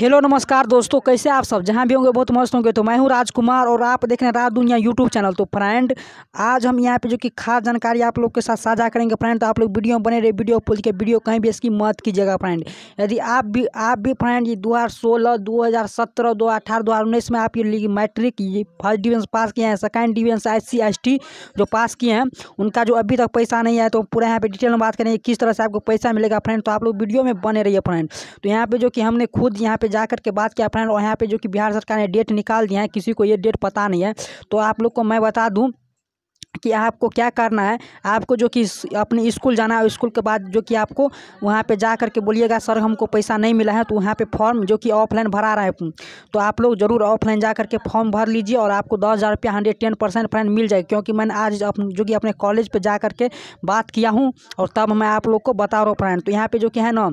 hello नमस्कार दोस्तों कैसे आप सब जहाँ भी होंगे बहुत मस्त होंगे तो मैं हूँ राजकुमार और आप देख रहे हैं रात दुनिया यूट्यूब चैनल तो फ्रेंड आज हम यहाँ पे जो कि खास जानकारी आप लोग के साथ साझा करेंगे फ्रेंड तो आप लोग वीडियो बने रहे वीडियो खोल के वीडियो कहीं भी इसकी मत कीजिएगा फ्रेंड यदि आप भी आप भी फ्रेंड ये दो हज़ार सोलह दो हज़ार सत्रह दो हज़ार दो हज़ार उन्नीस में आप ये मैट्रिक ये फर्स्ट डिवीजन पास किए हैं second division S C S T जो पास किए हैं उनका जो अभी तक पैसा नहीं आया तो पूरा यहाँ पर डिटेल में बात करेंगे किस तरह से आपको पैसा मिलेगा फ्रेंड तो आप लोग वीडियो में बने रहिए फ्रेंड तो यहाँ पर जो कि हमने खुद यहाँ पे जा करके बात किया फ्रेंड और यहाँ पे जो कि बिहार सरकार ने डेट निकाल दिया है किसी को ये डेट पता नहीं है तो आप लोग को मैं बता दूँ कि आपको क्या करना है आपको जो कि अपने स्कूल जाना है स्कूल के बाद जो कि आपको वहाँ पे जा कर के बोलिएगा सर हमको पैसा नहीं मिला है तो वहाँ पे फॉर्म जो कि ऑफलाइन भरा रहा है तो आप लोग ज़रूर ऑफलाइन जा करके फॉर्म भर लीजिए और आपको दस हज़ार रुपया हंड्रेड टेन परसेंट फ्रेंड मिल जाएगा क्योंकि मैंने आज जो कि अपने कॉलेज पर जा करके बात किया हूँ और तब मैं आप लोग को बता रहा हूँ फ्रेंड तो यहाँ पर जो कि है ना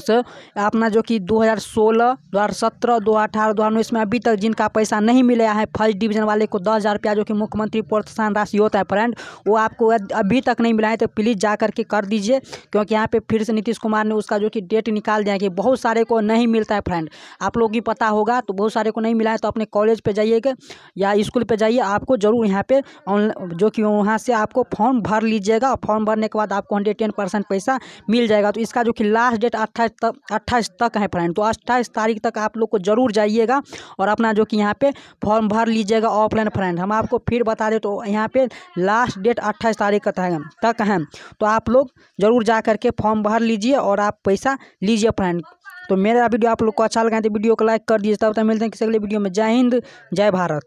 से अपना जो कि 2016, 2017, 2018, 2019 में अभी तक जिनका पैसा नहीं मिला है फर्स्ट डिवीजन वाले को दस हज़ार रुपया जो कि मुख्यमंत्री प्रोत्साहन राशि होता है फ्रेंड वो आपको अभी तक नहीं मिला है तो प्लीज़ जा करके कर दीजिए क्योंकि यहाँ पे फिर से नीतीश कुमार ने उसका जो कि डेट निकाल दिया कि बहुत सारे को नहीं मिलता है फ्रेंड आप लोग ही पता होगा तो बहुत सारे को नहीं मिला है तो अपने कॉलेज पर जाइएगा या स्कूल पर जाइए आपको ज़रूर यहाँ पर जो कि वहाँ से आपको फॉर्म भर लीजिएगा फॉर्म भरने के बाद आपको हंड्रेड पैसा मिल जाएगा तो इसका जो कि लास्ट डेट अट्ठाईस अट्ठाईस तक अट्ठाईस तक है फ्रेंड तो अट्ठाईस तारीख तक आप लोग को जरूर जाइएगा और अपना जो कि यहाँ पे फॉर्म भर लीजिएगा ऑफलाइन फ्रेंड हम आपको फिर बता दें तो यहाँ पे लास्ट डेट अट्ठाईस तारीख का है तक है तो आप लोग ज़रूर जा करके फॉर्म भर लीजिए और आप पैसा लीजिए फ्रेंड तो मेरा वीडियो आप लोग को अच्छा लगा तो वीडियो को लाइक कर दीजिए तब तक मिलते हैं किसी अगले वीडियो में जय हिंद जय भारत